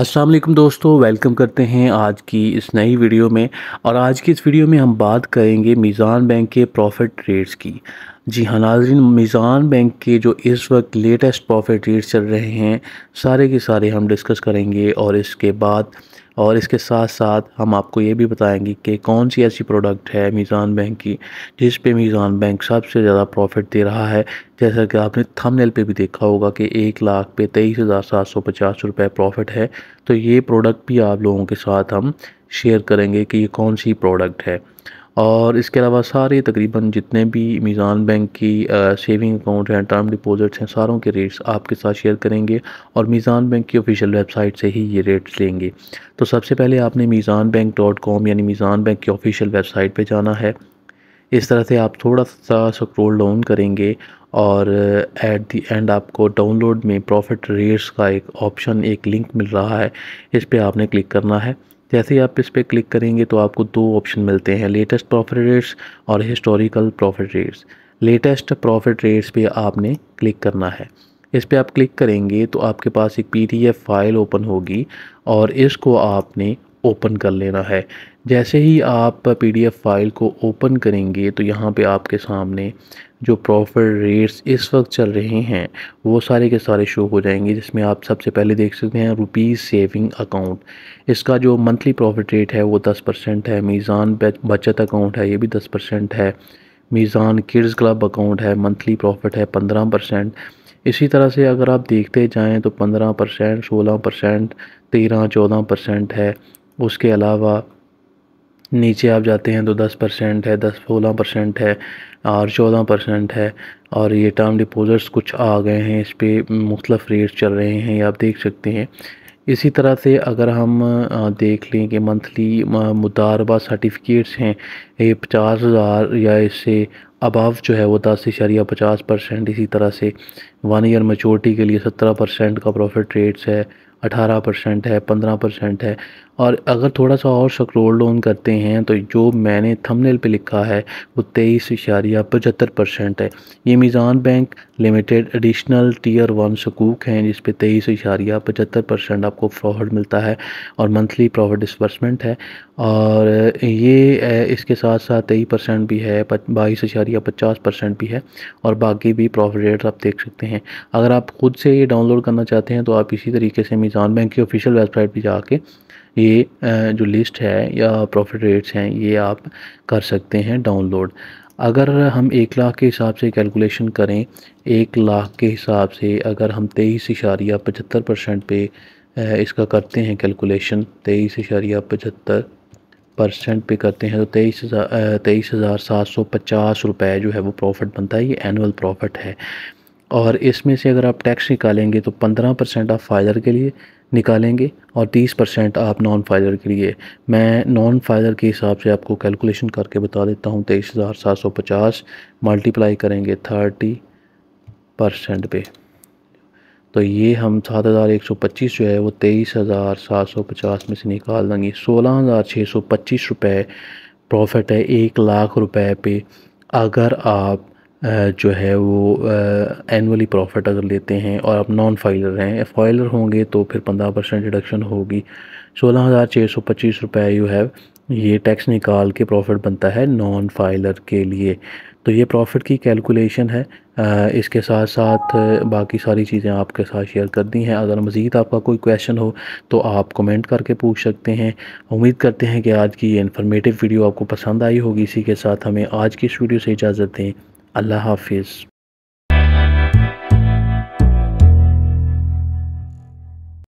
अस्सलाम वालेकुम दोस्तों वेलकम करते हैं आज की इस नई वीडियो में और आज की इस वीडियो में हम बात करेंगे मीज़ान बैंक के प्रॉफिट रेट्स की जी हाँ नाजरीन मीज़ान बैंक के जो इस वक्त लेटेस्ट प्रॉफिट रेट्स चल रहे हैं सारे के सारे हम डिस्कस करेंगे और इसके बाद और इसके साथ साथ हम आपको ये भी बताएंगे कि कौन सी ऐसी प्रोडक्ट है मीज़ान बैंक की जिस पे मीज़ान बैंक सबसे ज़्यादा प्रॉफिट दे रहा है जैसा कि आपने थंबनेल पे भी देखा होगा कि एक लाख पे तेईस हज़ार सात सौ पचास रुपये प्रॉफिट है तो ये प्रोडक्ट भी आप लोगों के साथ हम शेयर करेंगे कि ये कौन सी प्रोडक्ट है और इसके अलावा सारे तकरीबन जितने भी मीज़ान बैंक की आ, सेविंग अकाउंट हैं टर्म डिपॉजिट्स हैं सारों के रेट्स आपके साथ शेयर करेंगे और मीज़ान बैंक की ऑफिशियल वेबसाइट से ही ये रेट्स लेंगे तो सबसे पहले आपने मीज़ान बैंक डॉट कॉम यानी मीज़ान बैंक की ऑफिशियल वेबसाइट पर जाना है इस तरह से आप थोड़ा सा स्क्रोल डाउन करेंगे और एट दी एंड आपको डाउनलोड में प्रॉफिट रेट्स का एक ऑप्शन एक लिंक मिल रहा है इस पर आपने क्लिक करना है जैसे ही आप इस पर क्लिक करेंगे तो आपको दो ऑप्शन मिलते हैं लेटेस्ट प्रॉफिट रेट्स और historical profit rates latest profit rates पे आपने क्लिक करना है इस पर आप क्लिक करेंगे तो आपके पास एक पीडीएफ फाइल ओपन होगी और इसको आपने ओपन कर लेना है जैसे ही आप पीडीएफ फाइल को ओपन करेंगे तो यहाँ पे आपके सामने जो प्रॉफिट रेट्स इस वक्त चल रहे हैं वो सारे के सारे शो हो जाएंगे जिसमें आप सबसे पहले देख सकते हैं रुपीज़ सेविंग अकाउंट इसका जो मंथली प्रॉफिट रेट है वो दस परसेंट है मीज़ान बचत अकाउंट है ये भी दस परसेंट है मीज़ान किड्स क्लब अकाउंट है मंथली प्रॉफिट है पंद्रह परसेंट इसी तरह से अगर आप देखते जाएँ तो पंद्रह परसेंट सोलह परसेंट तेरह चौदह परसेंट है उसके अलावा नीचे आप जाते हैं तो दस परसेंट है दस सोलह परसेंट है और चौदह परसेंट है और ये टर्म डिपोज़िट्स कुछ आ गए हैं इस पर मुख्तफ रेट्स चल रहे हैं ये आप देख सकते हैं इसी तरह से अगर हम देख लें कि मंथली मुतारबा सर्टिफिकेट्स हैं ये पचास हज़ार या इससे अबाव जो है वो दस इशारिया पचास परसेंट इसी तरह से वन ईयर मेचोरिटी के लिए सत्रह परसेंट का प्रॉफिट रेट्स है अठारह परसेंट है पंद्रह परसेंट है और अगर थोड़ा सा और स्क्रोल लोन करते हैं तो जो मैंने थंबनेल पे लिखा है वो तेईस इशारिया पचहत्तर परसेंट है ये Meezan bank limited additional tier one सकूक हैं जिस पे तेईस इशारिया पचहत्तर परसेंट आपको प्रॉफिट मिलता है और मंथली प्रॉफिट डिसबर्समेंट है और ये इसके साथ साथ तेईस परसेंट भी है बाईस इशारिया पचास परसेंट भी है और बाकी भी प्रॉफिट रेट आप देख सकते हैं अगर आप खुद से ये डाउनलोड करना चाहते हैं तो आप इसी तरीके से निज़ाम बैंक की ऑफिशियल वेबसाइट पर जाके ये जो लिस्ट है या प्रॉफिट रेट्स हैं ये आप कर सकते हैं डाउनलोड अगर हम एक लाख के हिसाब से कैलकुलेशन करें एक लाख के हिसाब से अगर हम तेईस इशारिया पचहत्तर परसेंट पे इसका करते हैं कैलकुलेशन तेईस इशारिया पचहत्तर परसेंट पे करते हैं तो तेईस हज़ार तेईस हज़ार सात सौ पचास रुपये जो है वो प्रॉफिट बनता है ये एनुअल प्रॉफिट है और इसमें से अगर आप टैक्स निकालेंगे तो पंद्रह परसेंट आप फाइलर के लिए निकालेंगे और तीस परसेंट आप नॉन फाइलर के लिए मैं नॉन फाइलर के हिसाब से आपको कैलकुलेशन करके बता देता हूँ तेईस हज़ार सात सौ पचास मल्टीप्लाई करेंगे थर्टी परसेंट पे तो ये हम सात हज़ार एक सौ पच्चीस जो है वो तेईस हज़ार सात सौ पचास में से निकाल देंगे सोलह हज़ार छः सौ पच्चीस रुपये प्रॉफिट है एक लाख रुपये पे अगर आप जो है वो एनुअली प्रॉफिट अगर लेते हैं और आप नॉन फाइलर हैं फाइलर होंगे तो फिर पंद्रह परसेंट डिडक्शन होगी सोलह हज़ार छः सौ पच्चीस रुपये यू हैव ये टैक्स निकाल के प्रॉफिट बनता है नॉन फाइलर के लिए तो ये प्रॉफिट की कैलकुलेशन है इसके साथ साथ बाकी सारी चीज़ें आपके साथ शेयर कर दी हैं अगर मज़ीद आपका कोई क्वेश्चन हो तो आप कमेंट करके पूछ सकते हैं उम्मीद करते हैं कि आज की ये इन्फॉर्मेटिव वीडियो आपको पसंद आई होगी इसी के साथ हमें आज की इस वीडियो से इजाज़त दें अल्लाह हाफिज़